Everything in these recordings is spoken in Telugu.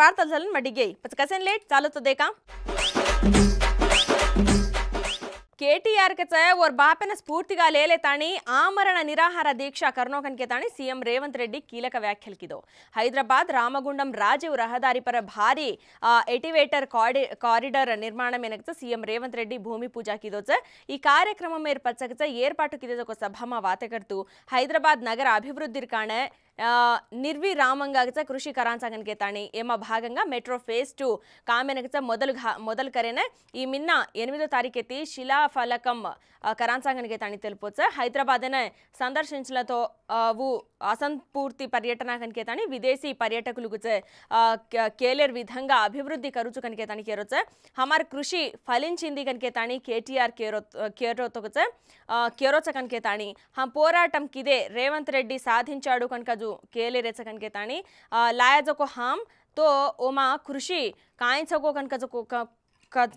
పార్తజలన మడిగే పత కసన్ లేట్ చాల తో దేకా केटीఆర్ కచయ్ వర్ బాపన స్పూర్తి గా లేలే తాని ఆమరణ నిరాహార దీక్ష కర్నోగన్ కే తాని సిఎం రేవంత్ రెడ్డి కీలక వ్యాఖ్యలు కిదో హైదరాబాద్ రామగుండం రాజు రహదారిపరు భారీ ఎటివేటర్ కారిడర్ నిర్మాణం ఎనకత సిఎం రేవంత్ రెడ్డి భూమి పూజ కిదోత ఈ కార్యక్రమమే పత కత ఎర్పాట కిదో ఒక సభమా మాట కర్తు హైదరాబాద్ నగర అభివృద్ది కారణే ನಿರ್ವಿರಾಮಂಗಾಗಚ కృషి ಕರಾಂಚಾಂಗನ್ಗೆ కేతాని ఏమ భాగంగా మెట్రో ఫేజ్ టూ కామెనగచ మొదలు మొదలు కరేన ఈ మిన్న ఎనిమిదో తారీఖెత్తి శిలాఫలకం కరాంసాంగనికి తాని తెలుపొచ్చ హైదరాబాద్నే సందర్శించలతో వు అసంపూర్తి పర్యటన కనికేతాని విదేశీ పర్యటకులు కేలేర్ విధంగా అభివృద్ధి కరుచు కనికేతాని కేరొచ్చ హమార్ కృషి ఫలించింది కనికేతాని కేటీఆర్ కేరో కేరోతొకచ కేరోచ కనికేతాని హం పోరాటం కిదే రేవంత్ రెడ్డి సాధించాడు కనుక జు కేలి કેલે રેચ કન કે તાણી લાયા જકો હામ તો ઓમાં કૃષિ કાંઈ છકો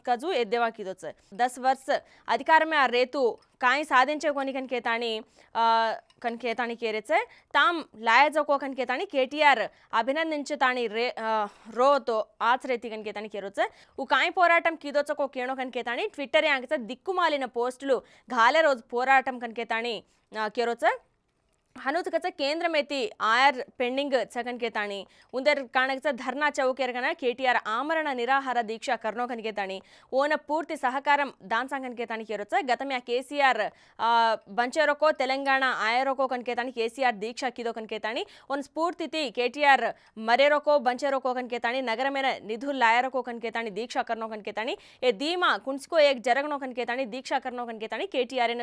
కజు ఎద్దేవా కిదొచ్చు దస్ వర్స్ అధికారమే ఆ రేతు కాయి సాధించే కొని తాని కనికేతాని తాని కేరేచే తాం లాయజకో తాని కేటీఆర్ అభినందించు తాని రే రోతో ఆచరేతి తాని కేరొచ్చే ఓ కాయి పోరాటం కిదొచ్చకో కేణో తాని ట్విట్టర్ యాంకచ దిక్కుమాలిన పోస్టులు గాలే రోజు పోరాటం తాని కేరొచ్చే हनुत कच केंद्र मेती आयर पेंडिंग छगन के ताणी उंदर काणक धरना चौक के टी आर आमरण निराहार दीक्षा कर्णो खन के ताणी ओन पूर्ति सहकार दान संघन के ताणी केरोच गतम या के सी आर बंचे तेलंगाना आय रोको कन के ताणी के दीक्षा किदो कन स्फूर्ति ती के टी आर कन के ताणी नगर मेरे निधु लाय रोको कन के ताणी दीक्षा कर्णो कन के ए धीमा कुंसको एक जरगनो कन दीक्षा कर्णो कन के ताणी के टी आर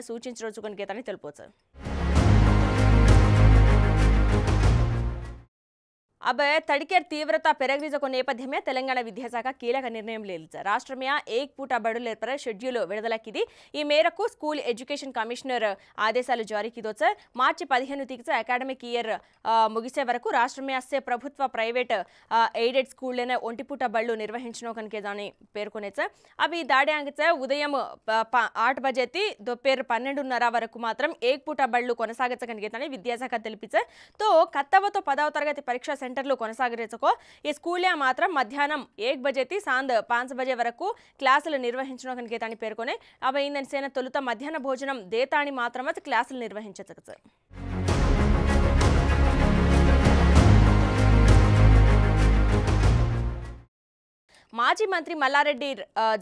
తడికేర్ తీవ్రత तीव्रता నేపథ్యమే తెలంగాణ విద్యాశాఖ కీలక నిర్ణయం లేదు రాష్ట్రమే ఏక్ పూట ಪೂಟ ಬಡುಲೇರ್ಪರ షెడ్యూల్ విడుదలకిది ఈ మేరకు స్కూల్ ఎడ్యుకేషన్ కమిషనర్ ఆదేశాలు జారీకిదో సార్ మార్చి పదిహేను తీగిస అకాడమిక్ ఇయర్ ముగిసే వరకు రాష్ట్రమయాసే ప్రభుత్వ ప్రైవేట్ ఎయిడెడ్ ఒంటి ఒంటిపూట బళ్ళు నిర్వహించడం కనుకేదాన్ని పేర్కొనే సార్ అవి దాడి అంగ ఉదయం ఆట్ బజేతి దొప్పేరు పన్నెండున్నర వరకు మాత్రం ఏక్ పూట బళ్ళు కొనసాగించగలిగేదని విద్యాశాఖ తెలిపిస తో కత్తవతో పదవ తరగతి పరీక్ష సెంటర్లు కొనసాగించకో ఈ స్కూల్యా మాత్రం మధ్యాహ్నం ఏక్ బజేతి సాంద్ పాంచ్ బజే వరకు క్లాసులు నిర్వహించడం తాని పేర్కొనే అవైందని సేన తొలుత మధ్యాహ్న భోజనం దేతాని మాత్రమే క్లాసులు సార్ మాజీ మంత్రి మల్లారెడ్డి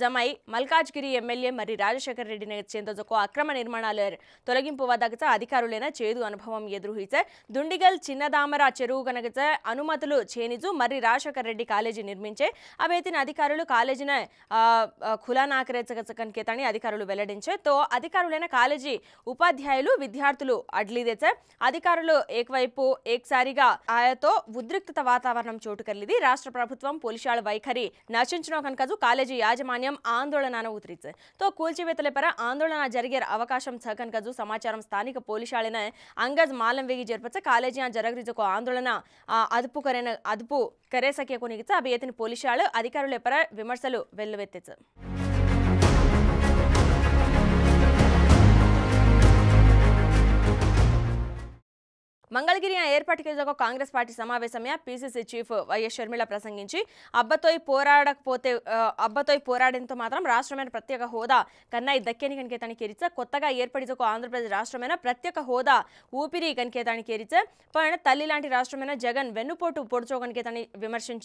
జమై మల్కాజ్గిరి ఎమ్మెల్యే మరి రాజశేఖర రెడ్డిని చెందొక అక్రమ నిర్మాణాల తొలగింపు వద్దగా అధికారులైన చేదు అనుభవం ఎదురుహిచే దుండిగల్ చిన్నదామర చెరువు కనుక అనుమతులు చేనిజు మరి రాజశేఖర రెడ్డి కాలేజీ నిర్మించే అభేతిన అధికారులు కాలేజీన ఖులానాకరేచకనికేతని అధికారులు వెల్లడించే తో అధికారులైన కాలేజీ ఉపాధ్యాయులు విద్యార్థులు అడ్లీదేచే అధికారులు ఏకవైపు ఏకసారిగా ఆయతో ఉద్రిక్త వాతావరణం చోటు రాష్ట్ర ప్రభుత్వం పోలీసాల వైఖరి నచ్చ ఆశించినోకన్ కజు కాలేజీ యాజమాన్యం ఆందోళన ఉతరిచే తో కూల్చివేతల పర ఆందోళన జరిగే అవకాశం సహకన్ కజు సమాచారం స్థానిక పోలీసాళిన అంగజ్ మాలం వేగి జరిపచ్చే కాలేజీ ఆ జరగరిజకు ఆందోళన అదుపు కరేన అదుపు కరే సఖ్యకు నిగిచే అభి ఎత్తిన పోలీసాళు అధికారుల పర విమర్శలు వెల్లువెత్తిచే మంగళగిరి ఏర్పాటు ఒక కాంగ్రెస్ పార్టీ సమావేశమే పిసిసి చీఫ్ వైఎస్ షర్మిల ప్రసంగించి అబ్బతోయ్ పోరాడకపోతే అబ్బతోయ్ పోరాడంతో మాత్రం రాష్ట్రమైన ప్రత్యేక హోదా కన్నాయి దక్కేని కనికేతాన్ని కేరిచ కొత్తగా ఒక ఆంధ్రప్రదేశ్ రాష్ట్రమైన ప్రత్యేక హోదా ఊపిరి కనికేతాన్ని కేరిచ పైన తల్లి లాంటి రాష్ట్రమైన జగన్ వెన్నుపోటు పొడుచో కనికేతాన్ని విమర్శించ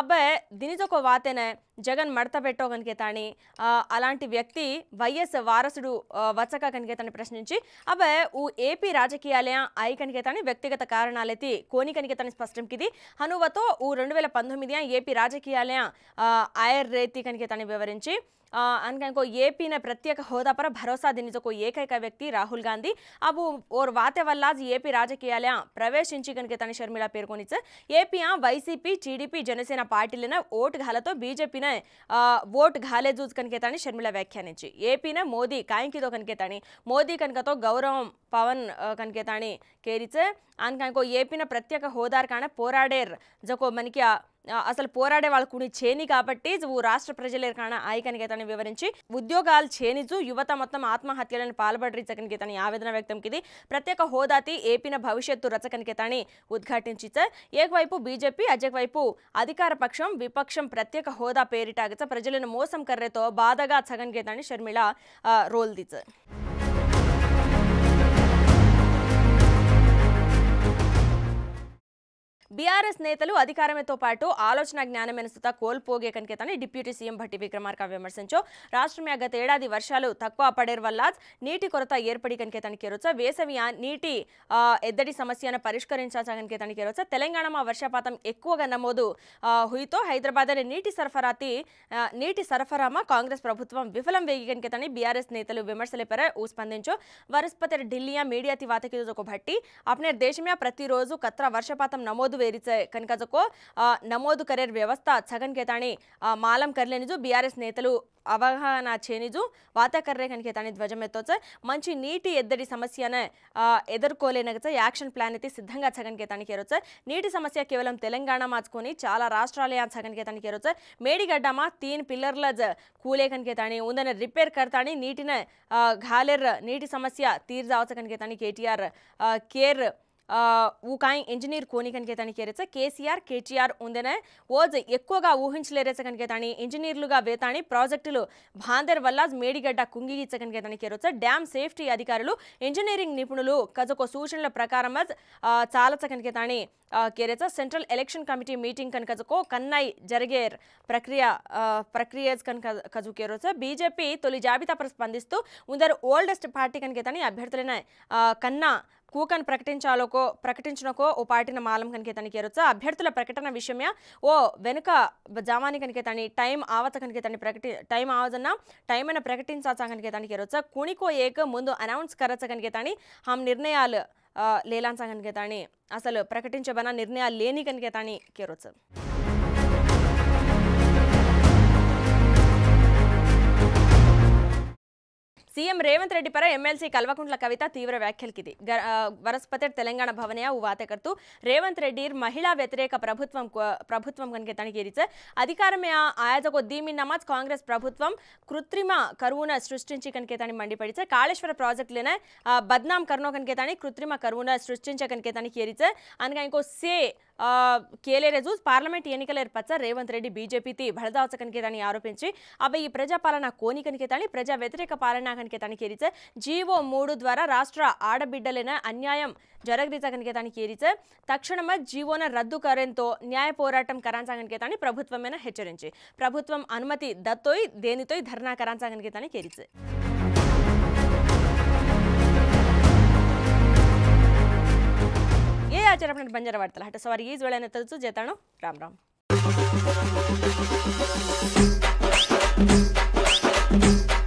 అబ్బాయి దినిజొక వాతేనే జగన్ మడత పెట్టో కనికేతాన్ని అలాంటి వ్యక్తి వైఎస్ వారసుడు వచ్చక కనికేతాన్ని ప్రశ్నించి అబ్బాయి ఊ ఏపీ రాజకీయాలయ ఐ కనికేతాన్ని కానీ వ్యక్తిగత కారణాలైతి కోనికనికతని స్పష్టం కిది హనువతో ఊ రెండు వేల పంతొమ్మిది ఏపీ రాజకీయాలయ ఆయర్ రేతి కనికతని వివరించి अनको ए प्रत्येक हौदा पर भरोसा दिन एक व्यक्ति राहुल गांधी अब और वाते वल्ला एपी राजकीय प्रवेश तन शर्मला पेर्कोनी AP YCP TDP Janasena party ने ओट गाल तो बीजेपी ने ओट गाले जूज कर्मला व्याख्या एपी ने मोदी कांकितो कोदी कनक तो गौरव पवन कनकेता केरीचे अनको एपी ने प्रत्येक हौदार का पोराडेर जो मन की అసలు పోరాడే కుని చేని కాబట్టి రాష్ట్ర ప్రజల కాన ఆయికనిగేతని వివరించి ఉద్యోగాలు చేనిజు యువత మొత్తం ఆత్మహత్యలను చకని జగన్గీతని ఆవేదన కిది ప్రత్యేక హోదాతి ఏపిన భవిష్యత్తు రచకనికేతని ఉద్ఘాటించి ఏకవైపు బీజేపీ అజకవైపు అధికార పక్షం విపక్షం ప్రత్యేక హోదా పేరిటాగ ప్రజలను మోసం కర్రేతో బాధగా చగన్ జగన్గీతని షర్మిళ రోల్ దిచ్చారు బీఆర్ఎస్ నేతలు అధికారంతో పాటు ఆలోచన జ్ఞాన కోల్పోగే కనికేతని డిప్యూటీ సీఎం భట్టి విక్రమార్క విమర్శించు రాష్ట్రమే గత ఏడాది వర్షాలు తక్కువ పడేరు వల్ల నీటి కొరత ఏర్పడి కనికేతని కేరొచ్చ వేసవి నీటి ఎద్దడి సమస్యను పరిష్కరించాల్సిన కనికేతని కేరొచ్చ తెలంగాణ మా వర్షపాతం ఎక్కువగా నమోదు హుయితో హైదరాబాద్ అనే నీటి సరఫరాతి నీటి సరఫరామా కాంగ్రెస్ ప్రభుత్వం విఫలం వేగి కనికేతని బీఆర్ఎస్ నేతలు విమర్శలపై స్పందించు వరస్పతి ఢిల్లీయా మీడియా తివాతకి భట్టి అప్నే దేశమే ప్రతిరోజు కత్ర వర్షపాతం నమోదు వేరిచే છે నమోదు కరేర్ వ్యవస్థ કરેર కేతాని మాలం કેતાણી బీఆర్ఎస్ నేతలు అవగాహన చేనిజు వాతాకర్రే కనికేతాన్ని ధ్వజమెత్తొచ్చు మంచి నీటి ఎద్దడి సమస్యను ఎదుర్కోలేనగచ యాక్షన్ ప్లాన్ అయితే సిద్ధంగా చగన్కేతాన్ని కేరొచ్చు నీటి సమస్య కేవలం తెలంగాణ మార్చుకొని చాలా రాష్ట్రాలే చగన్కేతాన్ని కేరొచ్చు మేడిగడ్డమా తీన్ పిల్లర్ల కూలే కనికేతాన్ని ఉందని రిపేర్ కడతాని నీటిన ఘాలెర్ నీటి సమస్య తీర్జావచ్చు కనికేతాన్ని కేటీఆర్ కేర్ ఊకాయి ఇంజనీర్ కోని కనుక తనకేరేచ కేసీఆర్ కేటీఆర్ ఉందనే ఓజ్ ఎక్కువగా ఊహించలేరేచ కనుక తాని ఇంజనీర్లుగా వేతాని ప్రాజెక్టులు బాందర్ వల్ల మేడిగడ్డ కుంగిగిచ్చ కనుక తనకేరొచ్చ డ్యామ్ సేఫ్టీ అధికారులు ఇంజనీరింగ్ నిపుణులు కజొక సూచనల ప్రకారం చాలా కనుక తాని కేరేచ సెంట్రల్ ఎలక్షన్ కమిటీ మీటింగ్ కనుకజకో కన్నై జరిగే ప్రక్రియ ప్రక్రియ కనుక కేరొచ్చ బీజేపీ తొలి జాబితా పర స్పందిస్తూ ఉందరు ఓల్డెస్ట్ పార్టీ కనుక తాని అభ్యర్థులైన కన్నా కూకన్ ప్రకటించాలోకో ప్రకటించనకో ఓ పార్టీన మాలం కనుక తనకి ఎరుచా అభ్యర్థుల ప్రకటన విషయమే ఓ వెనుక జామాని కనుక తని టైం ఆవత కనుక తని ప్రకటి టైం ఆవదన్న టైం అయినా ప్రకటించాచా కనుక తనకి ఎరుచా కుణికో ఏక ముందు అనౌన్స్ కరచ కనుక తని హమ్ నిర్ణయాలు లేలాంచా కనుక తని అసలు ప్రకటించబన నిర్ణయాలు లేని కనుక తని కేరొచ్చు సీఎం రేవంత్ రెడ్డి పర ఎమ్మెల్సీ కల్వకుంట్ల కవిత తీవ్ర వ్యాఖ్యలకిది వరస్పతర్ తెలంగాణ భవనయ వాతకర్తు రేవంత్ రెడ్డి మహిళా వ్యతిరేక ప్రభుత్వం ప్రభుత్వం కనుక తనిఖీరిచ అధికారమే ఆయాజకు దీమి నమాజ్ కాంగ్రెస్ ప్రభుత్వం కృత్రిమ కరువున సృష్టించి తని మండిపడిచే కాళేశ్వర ప్రాజెక్టులన బద్నాం కనుక తని కృత్రిమ కరువున సృష్టించ కనుక కేరిచ అనగా ఇంకో సే కేలేరేజు పార్లమెంట్ ఎన్నికల ಎನಿಕಲ రేవంత్ రెడ్డి ರೆಡ್ಡಿ ಬಿಜೆಪಿ ತಿ ఆరోపించి అవి ఈ ప్రజా పాలన ಪ್ರಜಾಪಾಲನ ಕೋನಿ ప్రజా వ్యతిరేక ವ್ಯತಿರೇಕ ಪಾಲನ కేరిచ జీవో మూడు ద్వారా రాష్ట్ర ఆడబిడ్డలైన అన్యాయం జరగదీచగనికే దానికి కేరిచ తక్షణమే జీవోన రద్దు కరెంతో న్యాయ పోరాటం కరాంచాగనికే దాన్ని ప్రభుత్వమైన హెచ్చరించి ప్రభుత్వం అనుమతి దత్తోయి దేనితో ధర్నా కరాంచాగనికే దానికి ఏరిచే આજે આપણે બંજારા વાર્તા હાટે સવારે એ જ વેળાને તરતું જતાણો રામ રામ Thank you.